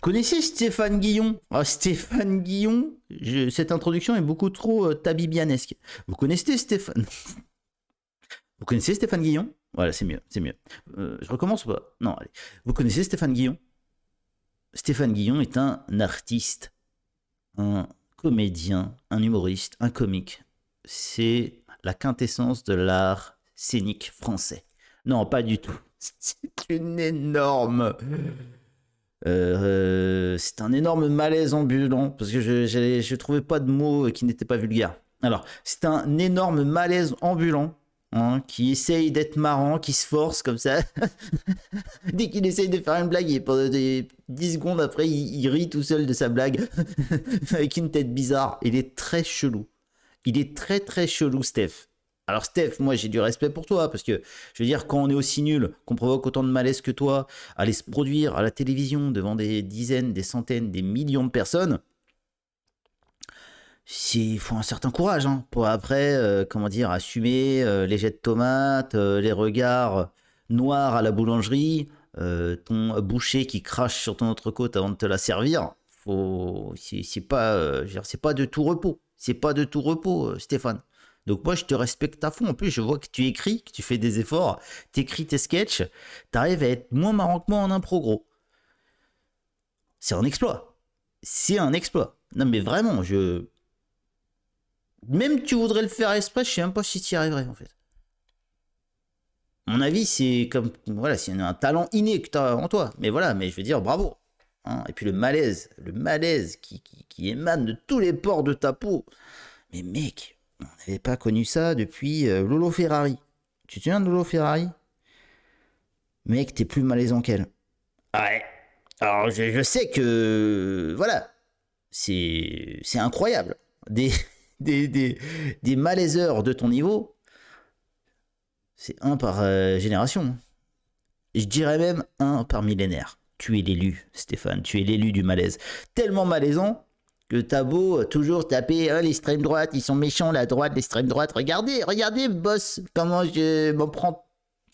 connaissez Stéphane Guillon ah, Stéphane Guillon, cette introduction est beaucoup trop euh, tabibianesque. Vous connaissez Stéphane Vous connaissez Stéphane Guillon Voilà, c'est mieux, c'est mieux. Euh, je recommence ou pas Non, allez. Vous connaissez Stéphane Guillon Stéphane Guillon est un artiste, un comédien, un humoriste, un comique. C'est la quintessence de l'art scénique français. Non, pas du tout. C'est une énorme euh, c'est un énorme malaise ambulant parce que je ne trouvais pas de mots qui n'étaient pas vulgaires. Alors, c'est un énorme malaise ambulant hein, qui essaye d'être marrant, qui se force comme ça. Dès qu'il essaye de faire une blague, et pendant des 10 secondes après, il, il rit tout seul de sa blague avec une tête bizarre. Il est très chelou. Il est très très chelou, Steph. Alors Steph, moi j'ai du respect pour toi, parce que je veux dire, quand on est aussi nul, qu'on provoque autant de malaise que toi, aller se produire à la télévision devant des dizaines, des centaines, des millions de personnes, il faut un certain courage, hein, pour après, euh, comment dire, assumer euh, les jets de tomates, euh, les regards noirs à la boulangerie, ton boucher qui crache sur ton autre côte avant de te la servir. Faut, c'est pas, c'est pas de tout repos. C'est pas de tout repos, Stéphane. Donc moi, je te respecte à fond. En plus, je vois que tu écris, que tu fais des efforts, t'écris tes sketchs, t'arrives à être moins marrant que moi en impro, gros. C'est un exploit. C'est un exploit. Non mais vraiment, je... Même tu voudrais le faire exprès, je sais même pas si tu y arriverais, en fait. Mon avis, c'est comme... Voilà, c'est un talent inné que t'as en toi. Mais voilà, mais je veux dire, bravo. Hein. Et puis le malaise, le malaise qui, qui, qui émane de tous les pores de ta peau. Mais mec, on n'avait pas connu ça depuis euh, Lolo Ferrari. Tu te souviens de Lolo Ferrari Mec, t'es plus malaisant qu'elle. Ouais. Alors, je, sais que. Voilà. C'est incroyable. Des, des, des, malaiseurs de ton niveau, c'est un par euh, génération. Je dirais même un par millénaire. Tu es l'élu, Stéphane. Tu es l'élu du malaise. Tellement malaisant que tabou euh, toujours taper hein, l'extrême droite, ils sont méchants, la droite, l'extrême droite. Regardez, regardez, boss, comment je m'en prends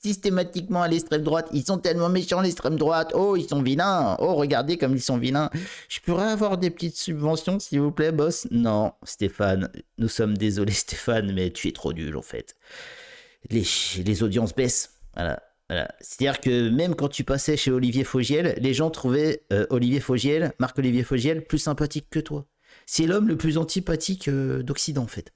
systématiquement à l'extrême droite. Ils sont tellement méchants, l'extrême droite. Oh, ils sont vilains. Oh, regardez comme ils sont vilains. Je pourrais avoir des petites subventions, s'il vous plaît, boss Non, Stéphane. Nous sommes désolés, Stéphane, mais tu es trop nul, en fait. Les, les audiences baissent. Voilà. C'est-à-dire que même quand tu passais chez Olivier Fogiel, les gens trouvaient euh, Olivier Fogiel, Marc-Olivier Fogiel, plus sympathique que toi. C'est l'homme le plus antipathique euh, d'Occident, en fait.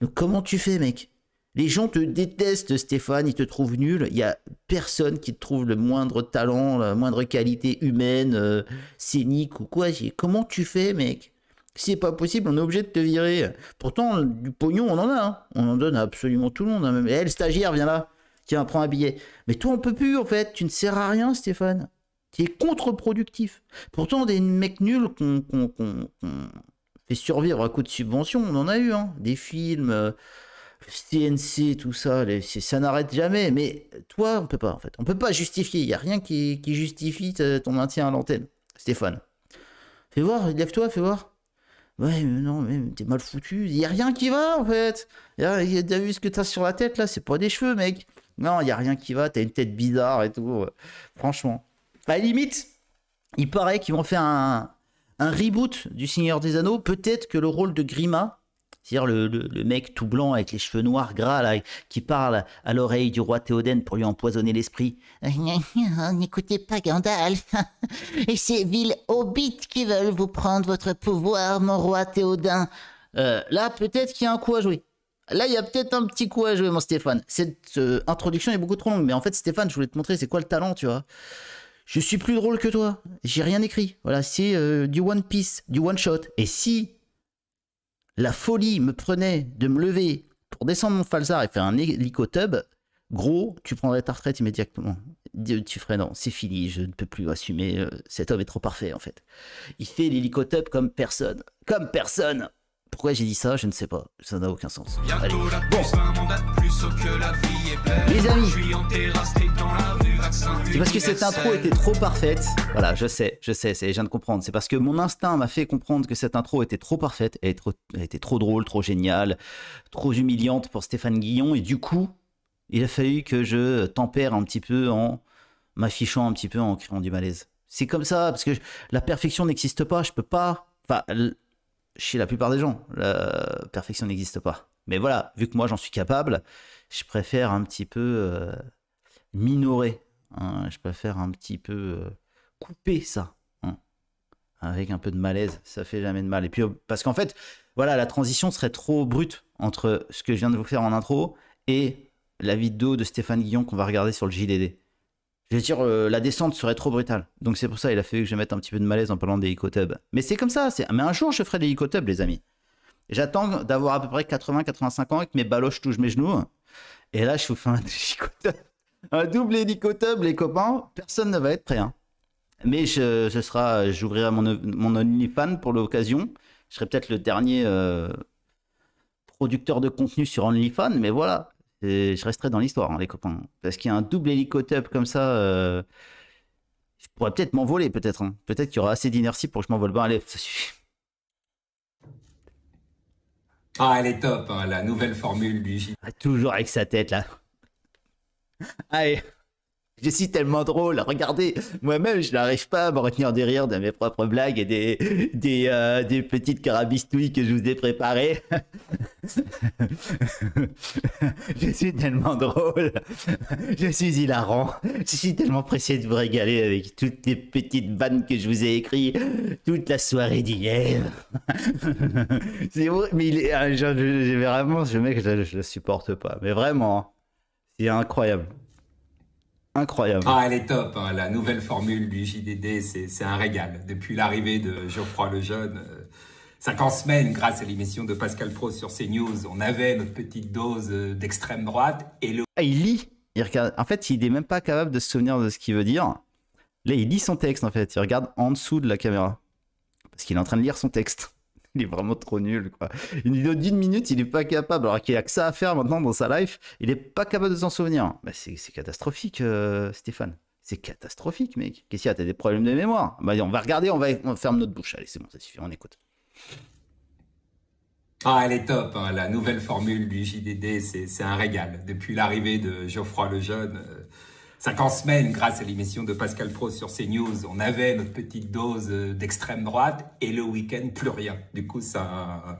Donc comment tu fais, mec Les gens te détestent, Stéphane, ils te trouvent nul. Il n'y a personne qui te trouve le moindre talent, la moindre qualité humaine, euh, scénique ou quoi. Comment tu fais, mec c'est pas possible, on est obligé de te virer. Pourtant, du pognon, on en a. Hein. On en donne à absolument tout le monde. Hein. Eh, le stagiaire, viens là. Tiens, prends un billet. Mais toi, on peut plus, en fait. Tu ne sers à rien, Stéphane. Tu es contre-productif. Pourtant, des mecs nuls qu'on fait survivre à coup de subvention, on en a eu, hein. Des films, CNC, euh, tout ça, ça n'arrête jamais. Mais toi, on peut pas, en fait. On peut pas justifier. Il n'y a rien qui, justifie ton maintien à l'antenne, Stéphane. Fais voir, lève-toi, fais voir. Ouais, mais non, mais t'es mal foutu. Il Y a rien qui va, en fait. T'as vu ce que t'as sur la tête, là C'est pas des cheveux, mec. Non, il n'y a rien qui va, t'as une tête bizarre et tout. Euh, franchement. À la limite, il paraît qu'ils vont faire un, reboot du Seigneur des Anneaux. Peut-être que le rôle de Grima, c'est-à-dire le, mec tout blanc avec les cheveux noirs gras qui parle à l'oreille du roi Théoden pour lui empoisonner l'esprit. N'écoutez pas Gandalf. Et ces villes hobbits qui veulent vous prendre votre pouvoir, mon roi Théoden. Euh, là, peut-être qu'il y a un coup à jouer. Là, il y a peut-être un petit coup à jouer, mon Stéphane. Cette euh, introduction est beaucoup trop longue, mais en fait, Stéphane, je voulais te montrer c'est quoi le talent, tu vois. Je suis plus drôle que toi. J'ai rien écrit. Voilà, c'est euh, du one piece, du one shot. Et si la folie me prenait de me lever pour descendre mon falzar et faire un hélicotub, gros, tu prendrais ta retraite immédiatement. Tu ferais non, c'est fini, je ne peux plus assumer. Euh, cet homme est trop parfait en fait. Il fait l'hélicotub comme personne. Comme personne pourquoi j'ai dit ça Je ne sais pas. Ça n'a aucun sens. Bon. Les amis. C'est parce que cette intro était trop parfaite. Voilà, je sais, je sais, je viens de comprendre. C'est parce que mon instinct m'a fait comprendre que cette intro était trop parfaite. Elle, était trop drôle, trop géniale, trop humiliante pour Stéphane Guillon. Et du coup, il a fallu que je tempère un petit peu en m'affichant un petit peu en criant du malaise. C'est comme ça, parce que la perfection n'existe pas. Je peux pas. Enfin, chez la plupart des gens, la perfection n'existe pas. Mais voilà, vu que moi j'en suis capable, je préfère un petit peu euh, minorer, hein. je préfère un petit peu euh, couper ça, hein. avec un peu de malaise, ça fait jamais de mal. Et puis euh, parce qu'en fait, voilà, la transition serait trop brute entre ce que je viens de vous faire en intro et la vidéo de Stéphane Guillon qu'on va regarder sur le JDD je veux dire, euh, la descente serait trop brutale. Donc c'est pour ça, il a fallu que je mette un petit peu de malaise en parlant des hicotubs. Mais c'est comme ça, mais un jour je ferai des hicotubs, les amis. J'attends d'avoir à peu près 80-85 ans avec que mes baloches touchent mes genoux. Et là, je vous fais un Un double hélicotub, les copains. Personne ne va être prêt. Hein. Mais je, ce sera, j'ouvrirai mon, mon OnlyFans pour l'occasion. Je serai peut-être le dernier euh, producteur de contenu sur OnlyFans, mais voilà je resterai dans l'histoire, hein, les copains. Parce qu'il y a un double hélicoptère comme ça. Euh, je pourrais peut-être m'envoler, peut-être. Hein. Peut-être qu'il y aura assez d'inertie pour que je m'envole. Ben, allez, ça suffit. Ah, elle est top, hein, la nouvelle formule du G. Ah, toujours avec sa tête, là. allez. Je suis tellement drôle, regardez, moi-même je n'arrive pas à me retenir des rires de mes propres blagues et des, des, euh, des petites carabistouilles que je vous ai préparées. je suis tellement drôle, je suis hilarant, je suis tellement pressé de vous régaler avec toutes les petites vannes que je vous ai écrites toute la soirée d'hier. c'est vrai, mais il est, ah, je, vraiment, ce mec, je, le supporte pas, mais vraiment, hein. c'est incroyable. Incroyable. Ah, elle est top, hein, la nouvelle formule du JDD, c'est un régal. Depuis l'arrivée de Geoffroy le jeune. Euh, Cinq semaines, grâce à l'émission de Pascal Pro sur CNews, on avait notre petite dose euh, d'extrême droite. Et le... Ah, il lit. Il regarde... En fait, il n'est même pas capable de se souvenir de ce qu'il veut dire. Là, il lit son texte, en fait. Il regarde en dessous de la caméra. Parce qu'il est en train de lire son texte. Il est vraiment trop nul, quoi. Une vidéo d'une minute, il n'est pas capable, alors qu'il a que ça à faire maintenant dans sa life, il n'est pas capable de s'en souvenir. Bah, c'est catastrophique, euh, Stéphane. C'est catastrophique, mec. Qu'est-ce qu'il y a T'as des problèmes de mémoire bah, On va regarder, on va fermer ferme notre bouche. Allez, c'est bon, ça suffit, on écoute. Ah, elle est top, hein, la nouvelle formule du JDD, c'est un régal. Depuis l'arrivée de Geoffroy Lejeune, 50 euh, semaines grâce à l'émission de Pascal Pro sur CNews, on avait notre petite dose euh, d'extrême droite et le week-end, plus rien. Du coup, ça,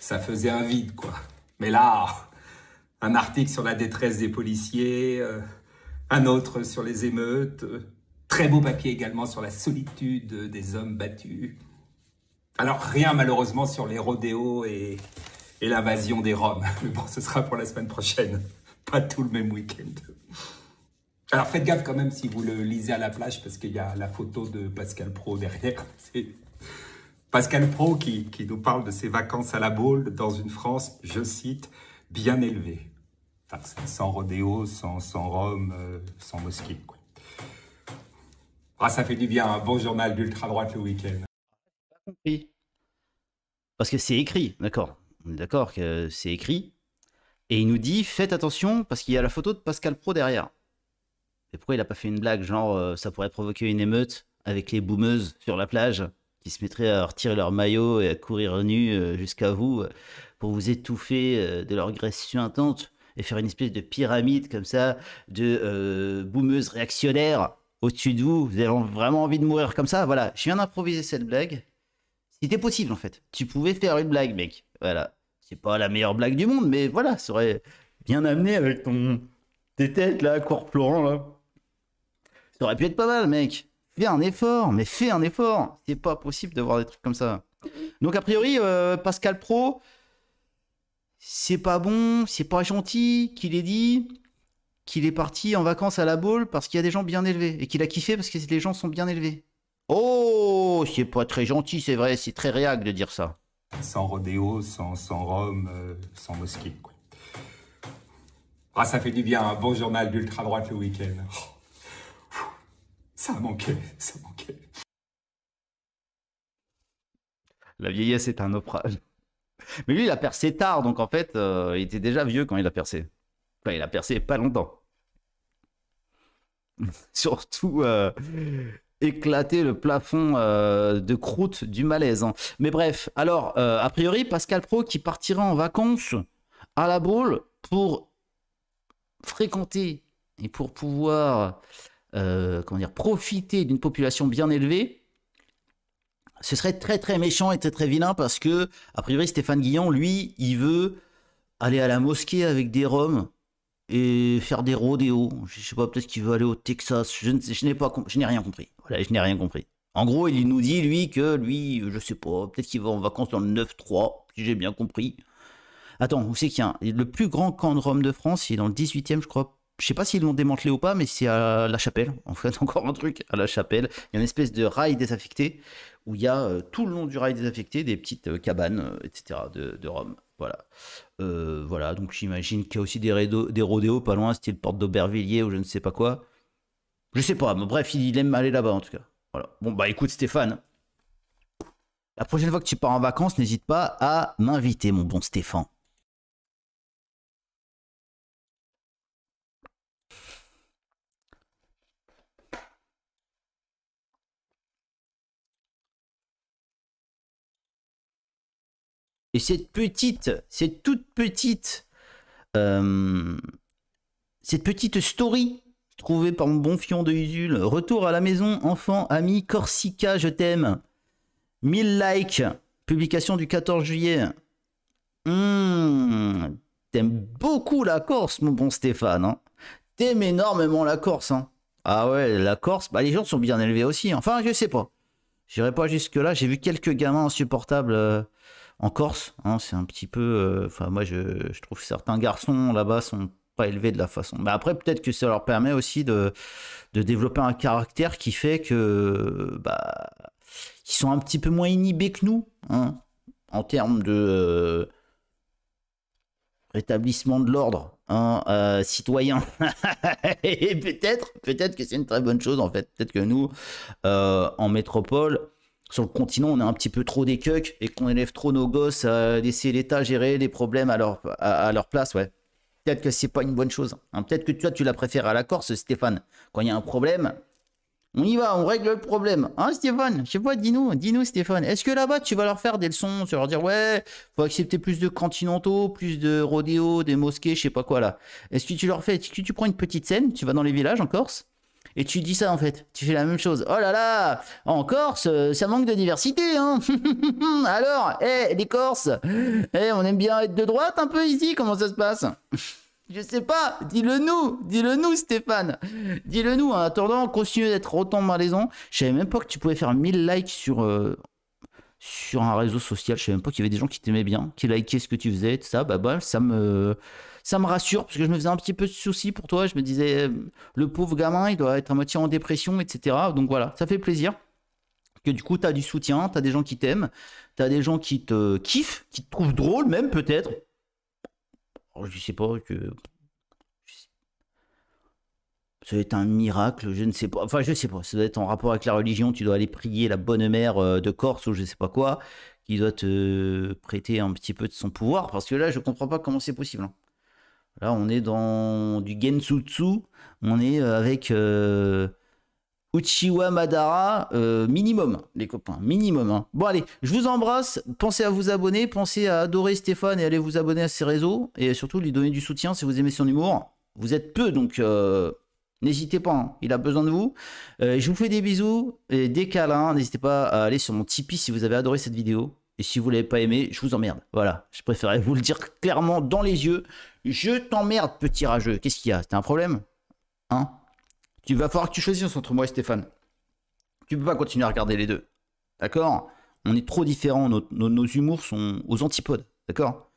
ça faisait un vide, quoi. Mais là, un article sur la détresse des policiers, euh, un autre sur les émeutes, très beau papier également sur la solitude des hommes battus. Alors rien malheureusement sur les rodéos et, l'invasion des Roms. Mais bon, ce sera pour la semaine prochaine. Pas tout le même week-end. Alors faites gaffe quand même si vous le lisez à la plage parce qu'il y a la photo de Pascal Pro derrière. Pascal Pro qui, nous parle de ses vacances à la boule dans une France, je cite, bien élevée. Enfin, sans rodéos, sans, Roms, euh, sans mosquée. Ah, ça fait du bien, un hein. bon journal d'ultra-droite le week-end. Parce que c'est écrit, d'accord. On est d'accord que c'est écrit. Et il nous dit faites attention parce qu'il y a la photo de Pascal Pro derrière. et pourquoi il n'a pas fait une blague Genre, euh, ça pourrait provoquer une émeute avec les boumeuses sur la plage qui se mettraient à retirer leur maillot et à courir nu euh, jusqu'à vous euh, pour vous étouffer de leur graisse suintante et faire une espèce de pyramide comme ça de boumeuses réactionnaires au-dessus de vous. Vous avez vraiment envie de mourir comme ça Voilà, je viens d'improviser cette blague c'était possible en fait. Tu pouvais faire une blague, mec. Voilà. C'est pas la meilleure blague du monde, mais voilà, ça aurait bien amené avec ton tes têtes là, corps pleurant là. Ça aurait pu être pas mal, mec. Fais un effort, mais fais un effort. C'est pas possible de voir des trucs comme ça. Donc a priori, euh, Pascal Pro, c'est pas bon, c'est pas gentil qu'il ait dit qu'il est parti en vacances à la boule parce qu'il y a des gens bien élevés et qu'il a kiffé parce que les gens sont bien élevés. Oh, c'est pas très gentil, c'est vrai, c'est très réac de dire ça. Sans rodéo, sans, Rome, euh, sans mosquée. Ah, ça fait du bien, un bon journal d'ultra-droite le week-end. Oh. Ça ça manqué, ça manquait. La vieillesse est un naufrage. Mais lui, il a percé tard, donc en fait, euh, il était déjà vieux quand il a percé. Enfin, il a percé pas longtemps. Surtout, euh, éclater le plafond euh, de croûte du malaise. Hein. Mais bref, alors, euh, a priori, Pascal Pro qui partira en vacances à la boule pour fréquenter et pour pouvoir euh, comment dire, profiter d'une population bien élevée, ce serait très très méchant et très très vilain parce que, a priori, Stéphane Guillon, lui, il veut aller à la mosquée avec des Roms et faire des rodéos. Je sais pas, peut-être qu'il veut aller au Texas. Je, je n'ai pas, je n'ai rien compris. Voilà, je n'ai rien compris. En gros, il nous dit lui que lui, je sais pas, peut-être qu'il va en vacances dans le 9-3, si j'ai bien compris. Attends, où c'est qu'il y a le plus grand camp de Rome de France Il est dans le 18e, je crois, je sais pas s'ils l'ont démantelé ou pas, mais c'est à La Chapelle, en fait, encore un truc à La Chapelle. Il y a une espèce de rail désaffecté où il y a euh, tout le long du rail désaffecté des petites euh, cabanes, euh, etc. de, Rome. Voilà. voilà, donc j'imagine qu'il y a aussi des, des rodéos pas loin, style porte d'Aubervilliers ou je ne sais pas quoi. Je sais pas, mais bref, il, aime aller là-bas en tout cas. Voilà. Bon, bah écoute, Stéphane, la prochaine fois que tu pars en vacances, n'hésite pas à m'inviter, mon bon Stéphane. Et cette petite, cette toute petite, euh, cette petite story trouvée par mon bon fion de usule. retour à la maison, enfant, ami, Corsica, je t'aime. 1000 likes, publication du 14 juillet. Mmh, t'aimes beaucoup la Corse, mon bon Stéphane. Hein. T'aimes énormément la Corse. Hein. Ah ouais, la Corse, bah les gens sont bien élevés aussi. Enfin, je sais pas. J'irai pas jusque-là. J'ai vu quelques gamins insupportables. Euh, en Corse. Hein, c'est un petit peu. Euh, enfin, moi, je, trouve que certains garçons là-bas sont pas élevés de la façon. Mais après, peut-être que ça leur permet aussi de, développer un caractère qui fait que bah, ils sont un petit peu moins inhibés que nous hein, en termes de euh, rétablissement de l'ordre hein, euh, citoyen. Et peut-être, peut-être que c'est une très bonne chose en fait. Peut-être que nous, en métropole, sur le continent, on a un petit peu trop des cucks et qu'on élève trop nos gosses à laisser l'État gérer les problèmes à leur, à, leur place, ouais. Peut-être que c'est pas une bonne chose. Hein. Peut-être que toi, tu la préfères à la Corse, Stéphane. Quand il y a un problème, on y va, on règle le problème. Hein, Stéphane Je sais pas, dis-nous, dis-nous, Stéphane. Est-ce que là-bas, tu vas leur faire des leçons Tu vas leur dire, ouais, faut accepter plus de continentaux, plus de rodéos, des mosquées, je sais pas quoi là. Est-ce que tu leur fais, est-ce que tu prends une petite scène Tu vas dans les villages en Corse et tu dis ça en fait, tu fais la même chose. Oh là là, en Corse, euh, ça manque de diversité. Hein Alors, hé, eh, les Corses, eh, on aime bien être de droite un peu ici, comment ça se passe Je sais pas, dis-le nous, dis-le nous Stéphane, dis-le nous. En attendant, continue d'être autant malaisant. Je savais même pas que tu pouvais faire 1000 likes sur, euh, sur un réseau social. Je savais même pas qu'il y avait des gens qui t'aimaient bien, qui likaient ce que tu faisais, tout ça. Bah, bah ça me ça me rassure parce que je me faisais un petit peu de soucis pour toi. Je me disais, euh, le pauvre gamin, il doit être à moitié en dépression, etc. Donc voilà, ça fait plaisir. Que du coup, tu as du soutien, tu as des gens qui t'aiment, tu as des gens qui te kiffent, qui te trouvent drôle, même peut-être. Oh, je ne sais pas que. Ça doit être un miracle, je ne sais pas. Enfin, je ne sais pas. Ça doit être en rapport avec la religion. Tu dois aller prier la bonne mère euh, de Corse ou je ne sais pas quoi, qui doit te prêter un petit peu de son pouvoir. Parce que là, je ne comprends pas comment c'est possible. Hein. Là, on est dans du Gensutsu. On est euh, avec euh, Uchiwa Madara euh, minimum, les copains, minimum. Hein. Bon, allez, je vous embrasse. Pensez à vous abonner. Pensez à adorer Stéphane et allez vous abonner à ses réseaux. Et surtout, lui donner du soutien si vous aimez son humour. Vous êtes peu, donc n'hésitez pas. Hein. Il a besoin de vous. je vous fais des bisous et des câlins. N'hésitez pas à aller sur mon Tipeee si vous avez adoré cette vidéo. Et si vous l'avez pas aimé, je vous emmerde. Voilà, je préférais vous le dire clairement dans les yeux. Je t'emmerde, petit rageux. Qu'est-ce qu'il y a C'est un problème Hein Tu vas falloir que tu choisisses entre moi et Stéphane. Tu peux pas continuer à regarder les deux. D'accord On est trop différents, nos, nos, humours sont aux antipodes. D'accord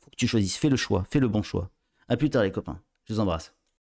Faut que tu choisisses, fais le choix, fais le bon choix. A plus tard les copains, je vous embrasse.